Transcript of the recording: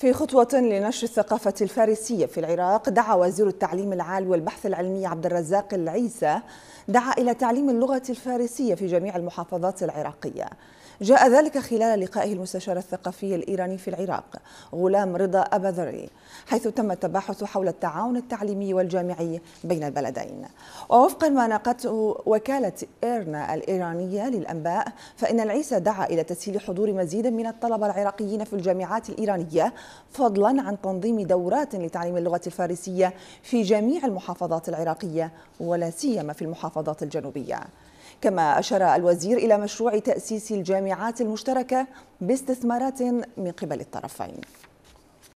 في خطوة لنشر الثقافة الفارسية في العراق دعا وزير التعليم العالي والبحث العلمي عبد الرزاق العيسى دعا إلى تعليم اللغة الفارسية في جميع المحافظات العراقية جاء ذلك خلال لقائه المستشار الثقافي الإيراني في العراق غلام رضا أبذري حيث تم التباحث حول التعاون التعليمي والجامعي بين البلدين ووفقا ما ناقته وكالة إيرنا الإيرانية للأنباء فإن العيسى دعا إلى تسهيل حضور مزيد من الطلبة العراقيين في الجامعات الإيرانية فضلا عن تنظيم دورات لتعليم اللغة الفارسية في جميع المحافظات العراقية ولا سيما في المحافظات الجنوبية كما أشار الوزير إلى مشروع تأسيس الجامعات المشتركة باستثمارات من قبل الطرفين